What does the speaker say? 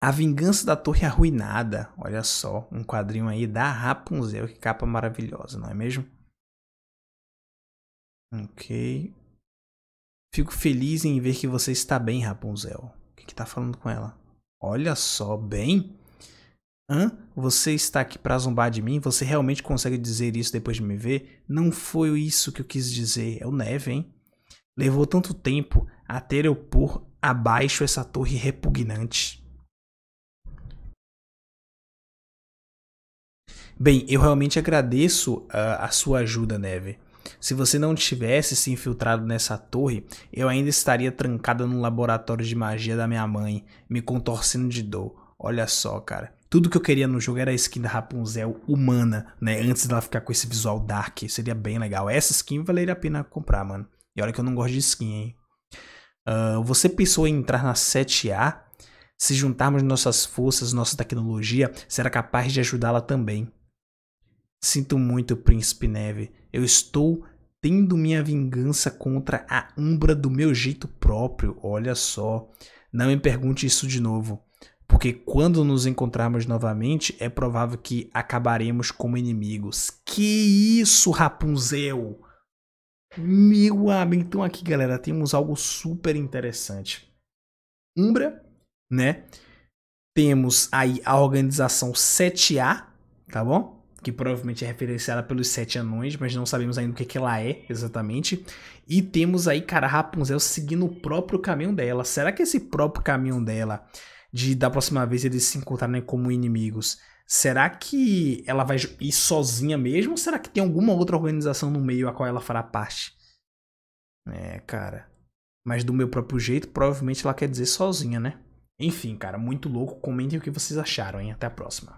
A Vingança da Torre Arruinada. Olha só, um quadrinho aí da Rapunzel. Que capa maravilhosa, não é mesmo? Ok. Fico feliz em ver que você está bem, Rapunzel. O que, está tá falando com ela? Olha só, bem? Hã? Você está aqui para zombar de mim? Você realmente consegue dizer isso depois de me ver? Não foi isso que eu quis dizer. É o Neve, hein? Levou tanto tempo até eu pôr abaixo essa torre repugnante. Bem, eu realmente agradeço a, ah, a sua ajuda, Neve. Se você não tivesse se infiltrado nessa torre, eu ainda estaria trancada no laboratório de magia da minha mãe, me contorcendo de dor. Olha só, cara. Tudo que eu queria no jogo era a skin da Rapunzel humana, né? Antes dela ficar com esse visual dark. Seria bem legal. Essa skin valeria a pena comprar, mano. E olha que eu não gosto de skin, hein? Uh, você pensou em entrar na 7A? Se juntarmos nossas forças, nossa tecnologia, será capaz de ajudá-la também. Sinto muito, Príncipe Neve. Eu estou tendo minha vingança contra a Umbra do meu jeito próprio. Olha só. Não me pergunte isso de novo, porque quando nos encontrarmos novamente, é provável que acabaremos como inimigos. Que isso, Rapunzel! Meu amigo, então aqui, galera, temos algo super interessante. Umbra, né? Temos aí a organização 7A, tá bom? que provavelmente é referenciada pelos Sete Anões, mas não sabemos ainda o que, que ela é exatamente. E temos aí, cara, Rapunzel seguindo o próprio caminho dela. Será que esse próprio caminho dela, de da próxima vez eles se encontrarem né, como inimigos, será que ela vai ir sozinha mesmo? Ou será que tem alguma outra organização no meio a qual ela fará parte? É, cara. Mas do meu próprio jeito, provavelmente ela quer dizer sozinha, né? Enfim, cara, muito louco. Comentem o que vocês acharam, hein? Até a próxima.